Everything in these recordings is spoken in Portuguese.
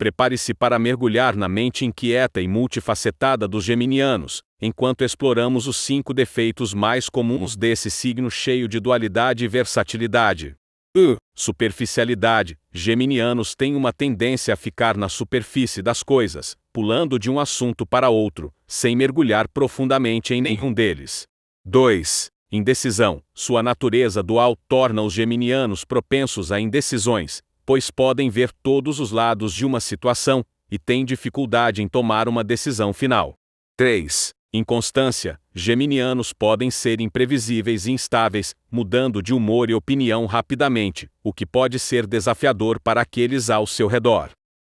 Prepare-se para mergulhar na mente inquieta e multifacetada dos geminianos, enquanto exploramos os cinco defeitos mais comuns desse signo cheio de dualidade e versatilidade. Uh, superficialidade. Geminianos têm uma tendência a ficar na superfície das coisas, pulando de um assunto para outro, sem mergulhar profundamente em nenhum deles. 2. Indecisão. Sua natureza dual torna os geminianos propensos a indecisões, pois podem ver todos os lados de uma situação e têm dificuldade em tomar uma decisão final. 3. Inconstância. Geminianos podem ser imprevisíveis e instáveis, mudando de humor e opinião rapidamente, o que pode ser desafiador para aqueles ao seu redor.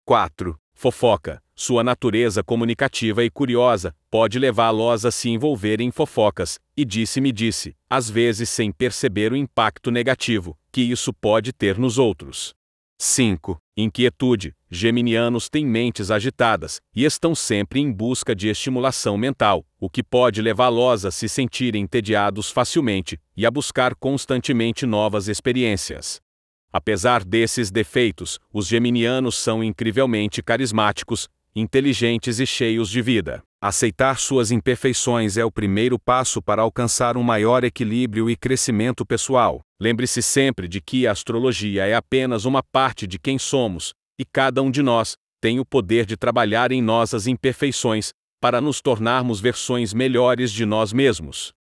4. Fofoca. Sua natureza comunicativa e curiosa pode levá-los a se envolver em fofocas, e disse-me-disse, -disse, às vezes sem perceber o impacto negativo que isso pode ter nos outros. 5. Inquietude. Geminianos têm mentes agitadas e estão sempre em busca de estimulação mental, o que pode levá-los a se sentirem entediados facilmente e a buscar constantemente novas experiências. Apesar desses defeitos, os geminianos são incrivelmente carismáticos, inteligentes e cheios de vida. Aceitar suas imperfeições é o primeiro passo para alcançar um maior equilíbrio e crescimento pessoal. Lembre-se sempre de que a astrologia é apenas uma parte de quem somos, e cada um de nós tem o poder de trabalhar em nós as imperfeições para nos tornarmos versões melhores de nós mesmos.